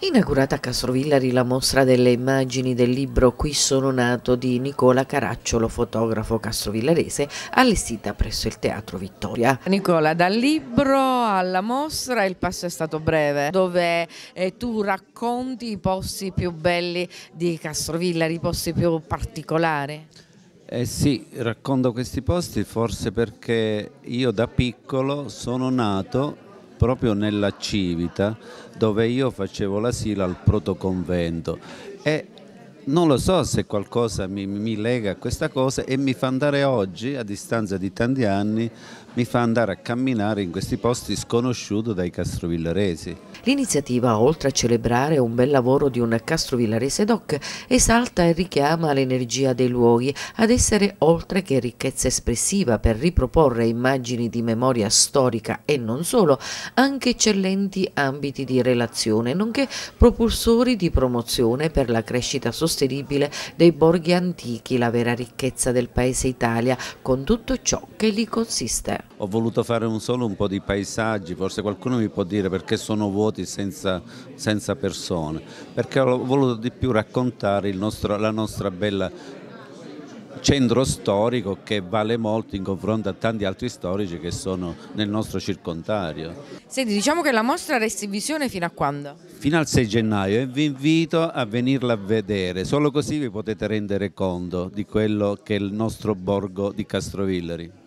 Inaugurata a Castrovillari la mostra delle immagini del libro Qui sono nato di Nicola Caracciolo, fotografo castrovillarese, allestita presso il Teatro Vittoria. Nicola, dal libro alla mostra il passo è stato breve, dove eh, tu racconti i posti più belli di Castrovillari, i posti più particolari. Eh sì, racconto questi posti forse perché io da piccolo sono nato proprio nella Civita dove io facevo l'asilo al protoconvento e non lo so se qualcosa mi, mi, lega a questa cosa e mi fa andare oggi, a distanza di tanti anni, mi fa andare a camminare in questi posti sconosciuti dai castrovillaresi. L'iniziativa, oltre a celebrare un bel lavoro di un Castro Villarese doc, esalta e richiama l'energia dei luoghi ad essere oltre che ricchezza espressiva per riproporre immagini di memoria storica e non solo, anche eccellenti ambiti di relazione, nonché propulsori di promozione per la crescita sostenibile dei borghi antichi, la vera ricchezza del paese Italia, con tutto ciò che li consiste. Ho voluto fare un solo un po' di paesaggi, forse qualcuno mi può dire perché sono vuoti senza, senza persone, perché ho voluto di più raccontare il nostro, la nostra bella centro storico che vale molto in confronto a tanti altri storici che sono nel nostro circondario. Senti, diciamo che la mostra resta in visione fino a quando? Fino al 6 gennaio e vi invito a venirla a vedere, solo così vi potete rendere conto di quello che è il nostro borgo di Castrovillari.